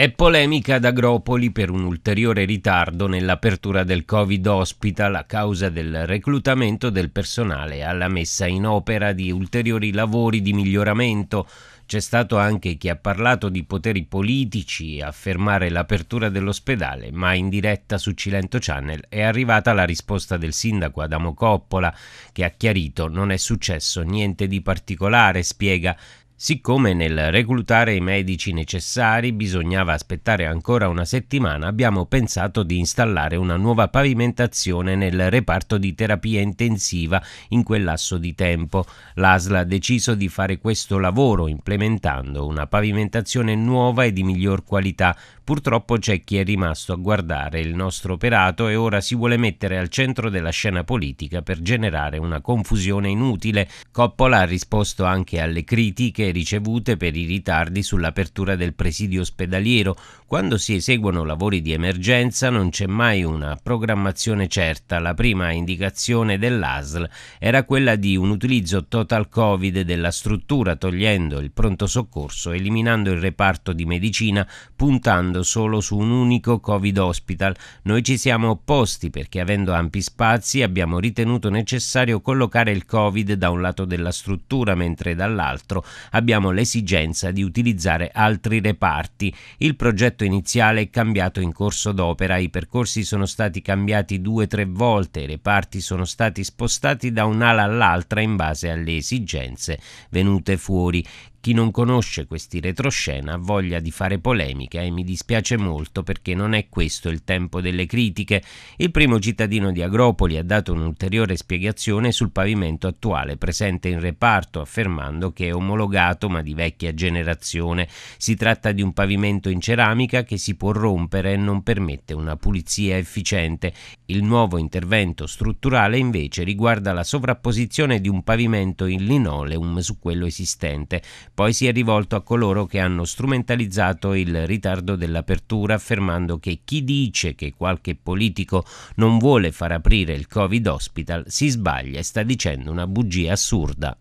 È polemica ad Agropoli per un ulteriore ritardo nell'apertura del Covid Hospital a causa del reclutamento del personale alla messa in opera di ulteriori lavori di miglioramento. C'è stato anche chi ha parlato di poteri politici a fermare l'apertura dell'ospedale, ma in diretta su Cilento Channel è arrivata la risposta del sindaco Adamo Coppola, che ha chiarito non è successo niente di particolare, spiega Siccome nel reclutare i medici necessari bisognava aspettare ancora una settimana, abbiamo pensato di installare una nuova pavimentazione nel reparto di terapia intensiva in quel lasso di tempo. L'ASL ha deciso di fare questo lavoro implementando una pavimentazione nuova e di miglior qualità. Purtroppo c'è chi è rimasto a guardare il nostro operato e ora si vuole mettere al centro della scena politica per generare una confusione inutile. Coppola ha risposto anche alle critiche ricevute per i ritardi sull'apertura del presidio ospedaliero. Quando si eseguono lavori di emergenza non c'è mai una programmazione certa. La prima indicazione dell'ASL era quella di un utilizzo total Covid della struttura, togliendo il pronto soccorso, eliminando il reparto di medicina, puntando solo su un unico Covid hospital. Noi ci siamo opposti perché avendo ampi spazi abbiamo ritenuto necessario collocare il Covid da un lato della struttura mentre dall'altro abbiamo l'esigenza di utilizzare altri reparti. Il progetto iniziale è cambiato in corso d'opera, i percorsi sono stati cambiati due o tre volte, i reparti sono stati spostati da un'ala all'altra in base alle esigenze venute fuori. Chi non conosce questi retroscena ha voglia di fare polemica e mi dispiace molto perché non è questo il tempo delle critiche. Il primo cittadino di Agropoli ha dato un'ulteriore spiegazione sul pavimento attuale presente in reparto, affermando che è omologato ma di vecchia generazione. Si tratta di un pavimento in ceramica che si può rompere e non permette una pulizia efficiente. Il nuovo intervento strutturale invece riguarda la sovrapposizione di un pavimento in linoleum su quello esistente poi si è rivolto a coloro che hanno strumentalizzato il ritardo dell'apertura affermando che chi dice che qualche politico non vuole far aprire il Covid Hospital si sbaglia e sta dicendo una bugia assurda.